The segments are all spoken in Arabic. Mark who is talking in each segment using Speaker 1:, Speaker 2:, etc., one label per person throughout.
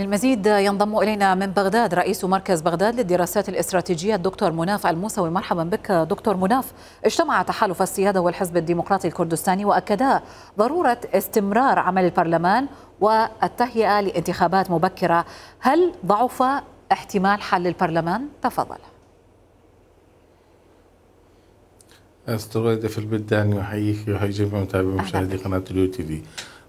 Speaker 1: للمزيد ينضم إلينا من بغداد رئيس مركز بغداد للدراسات الاستراتيجية الدكتور مناف الموسوي مرحبا بك دكتور مناف اجتمع تحالف السيادة والحزب الديمقراطي الكردستاني وأكدا ضرورة استمرار عمل البرلمان والتهيئة لانتخابات مبكرة هل ضعف احتمال حل البرلمان؟ تفضل
Speaker 2: استرد في البداية أن يحييك ويحيي جميع متابعي مشاهدي قناة اليو تي في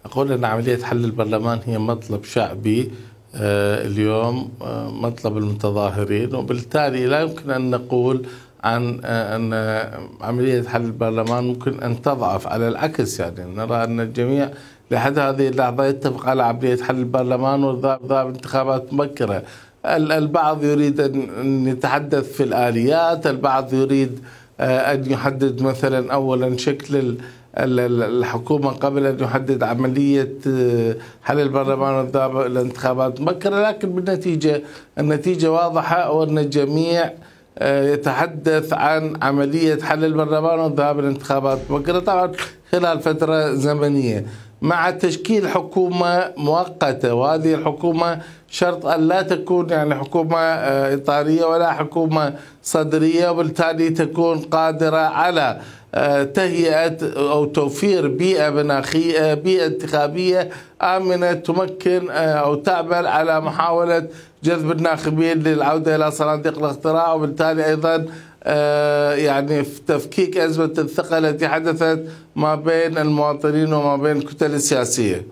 Speaker 2: أقول أن عملية حل البرلمان هي مطلب شعبي آه، اليوم آه، مطلب المتظاهرين وبالتالي لا يمكن أن نقول عن آه، أن عملية حل البرلمان ممكن أن تضعف على العكس يعني نرى أن الجميع لحد هذه اللحظة يتفق على عملية حل البرلمان وذهاب انتخابات مبكرة البعض يريد أن يتحدث في الآليات البعض يريد أن يحدد مثلا أولا شكل الحكومة قبل أن يحدد عملية آه، حل البرلمان والذهاب إلى مبكرة لكن بالنتيجة النتيجة واضحة وأن الجميع آه، يتحدث عن عملية حل البرلمان والذهاب إلى انتخابات مبكرة طبعا خلال فترة زمنية مع تشكيل حكومة مؤقتة وهذه الحكومة شرط أن لا تكون يعني حكومة آه، إطارية ولا حكومة صدرية وبالتالي تكون قادرة على تهيئة أو توفير بيئة مناخية بيئة انتخابية آمنة تمكن آه، أو تعمل على محاولة جذب الناخبين للعودة إلى صناديق الاقتراع وبالتالي أيضا آه، يعني في تفكيك أزمة الثقة التي حدثت ما بين المواطنين وما بين الكتل السياسية